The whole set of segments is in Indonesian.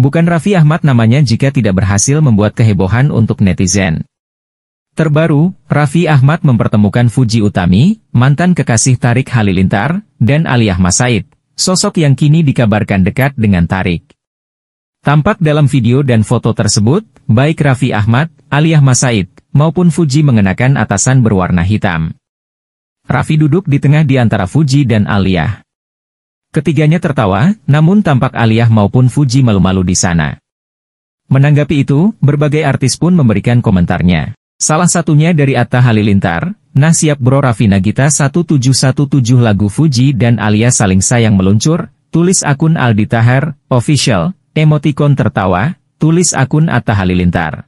Bukan Raffi Ahmad namanya jika tidak berhasil membuat kehebohan untuk netizen. Terbaru, Raffi Ahmad mempertemukan Fuji Utami, mantan kekasih Tarik Halilintar, dan Ali Masaid, sosok yang kini dikabarkan dekat dengan Tarik. Tampak dalam video dan foto tersebut, baik Raffi Ahmad, Ali Masaid, maupun Fuji mengenakan atasan berwarna hitam. Raffi duduk di tengah di antara Fuji dan Aliyah. Ketiganya tertawa, namun tampak Aliyah maupun Fuji malu-malu di sana. Menanggapi itu, berbagai artis pun memberikan komentarnya. Salah satunya dari Atta Halilintar, Nah siap bro Raffi Nagita 1717 lagu Fuji dan Alia saling sayang meluncur, tulis akun Aldi Tahar, official, emoticon tertawa, tulis akun Atta Halilintar.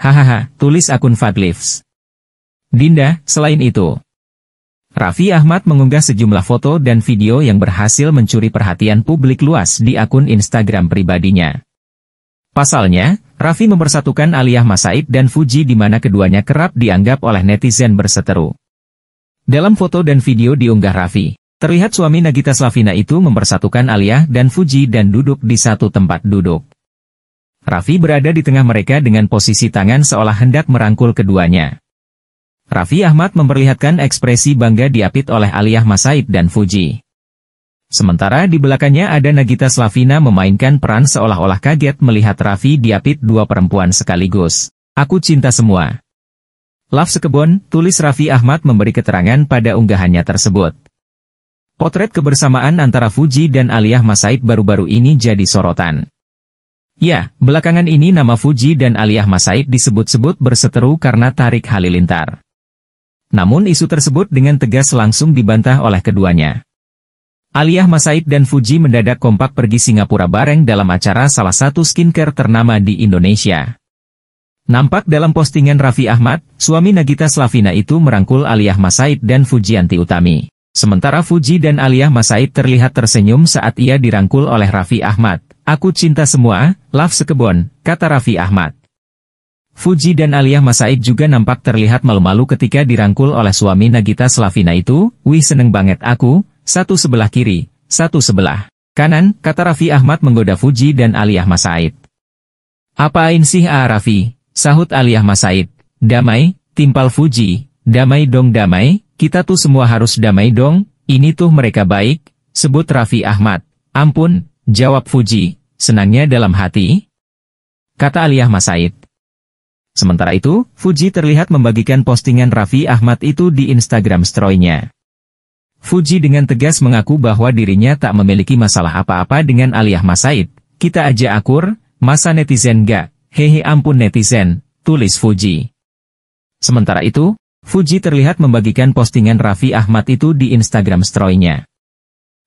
Hahaha, tulis akun Fadlifs. Dinda, selain itu, Raffi Ahmad mengunggah sejumlah foto dan video yang berhasil mencuri perhatian publik luas di akun Instagram pribadinya. Pasalnya, Raffi mempersatukan Aliyah Masaid dan Fuji di mana keduanya kerap dianggap oleh netizen berseteru. Dalam foto dan video diunggah Raffi, terlihat suami Nagita Slavina itu mempersatukan Aliyah dan Fuji dan duduk di satu tempat duduk. Raffi berada di tengah mereka dengan posisi tangan seolah hendak merangkul keduanya. Raffi Ahmad memperlihatkan ekspresi bangga diapit oleh Aliyah Masaid dan Fuji. Sementara di belakangnya ada Nagita Slavina memainkan peran seolah-olah kaget melihat Raffi diapit dua perempuan sekaligus. Aku cinta semua. Love Sekebon, tulis Raffi Ahmad memberi keterangan pada unggahannya tersebut. Potret kebersamaan antara Fuji dan Aliyah Masaid baru-baru ini jadi sorotan. Ya, belakangan ini nama Fuji dan Aliyah Masaid disebut-sebut berseteru karena tarik Halilintar. Namun isu tersebut dengan tegas langsung dibantah oleh keduanya. Aliyah Masaid dan Fuji mendadak kompak pergi Singapura bareng dalam acara salah satu skincare ternama di Indonesia. Nampak dalam postingan Raffi Ahmad, suami Nagita Slavina itu merangkul Aliyah Masaid dan Fujianti Utami. Sementara Fuji dan Aliyah Masaid terlihat tersenyum saat ia dirangkul oleh Raffi Ahmad. Aku cinta semua, love sekebon, kata Raffi Ahmad. Fuji dan Aliyah Masaid juga nampak terlihat malu-malu ketika dirangkul oleh suami Nagita Slavina itu, wih seneng banget aku, satu sebelah kiri, satu sebelah kanan, kata Raffi Ahmad menggoda Fuji dan Aliyah Masaid. Apain sih ah Raffi, sahut Aliyah Masaid, damai, timpal Fuji, damai dong damai, kita tuh semua harus damai dong, ini tuh mereka baik, sebut Raffi Ahmad, ampun, jawab Fuji, senangnya dalam hati. Kata Aliyah Masaid. Sementara itu, Fuji terlihat membagikan postingan Raffi Ahmad itu di Instagram story-nya. Fuji dengan tegas mengaku bahwa dirinya tak memiliki masalah apa-apa dengan Aliyah Masaid. Kita aja akur, masa netizen gak, hehe ampun netizen, tulis Fuji. Sementara itu, Fuji terlihat membagikan postingan Raffi Ahmad itu di Instagram story-nya.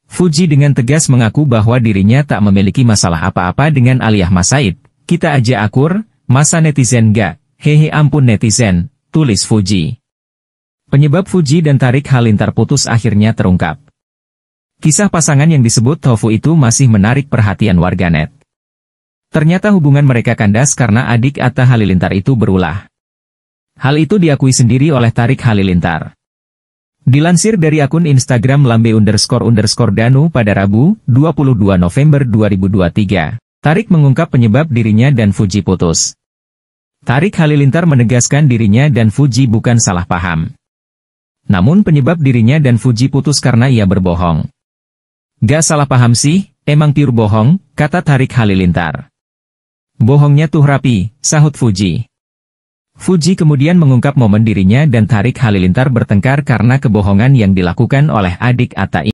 Fuji dengan tegas mengaku bahwa dirinya tak memiliki masalah apa-apa dengan Aliyah Masaid. Kita aja akur, Masa netizen gak? Hehe ampun netizen, tulis Fuji. Penyebab Fuji dan Tarik Halintar putus akhirnya terungkap. Kisah pasangan yang disebut Tofu itu masih menarik perhatian warganet. Ternyata hubungan mereka kandas karena adik Atta Halilintar itu berulah. Hal itu diakui sendiri oleh Tarik Halilintar. Dilansir dari akun Instagram lambe underscore underscore danu pada Rabu, 22 November 2023. Tarik mengungkap penyebab dirinya dan Fuji putus. Tarik Halilintar menegaskan dirinya dan Fuji bukan salah paham. Namun penyebab dirinya dan Fuji putus karena ia berbohong. Gak salah paham sih, emang pure bohong, kata Tarik Halilintar. Bohongnya tuh rapi, sahut Fuji. Fuji kemudian mengungkap momen dirinya dan Tarik Halilintar bertengkar karena kebohongan yang dilakukan oleh adik Ata.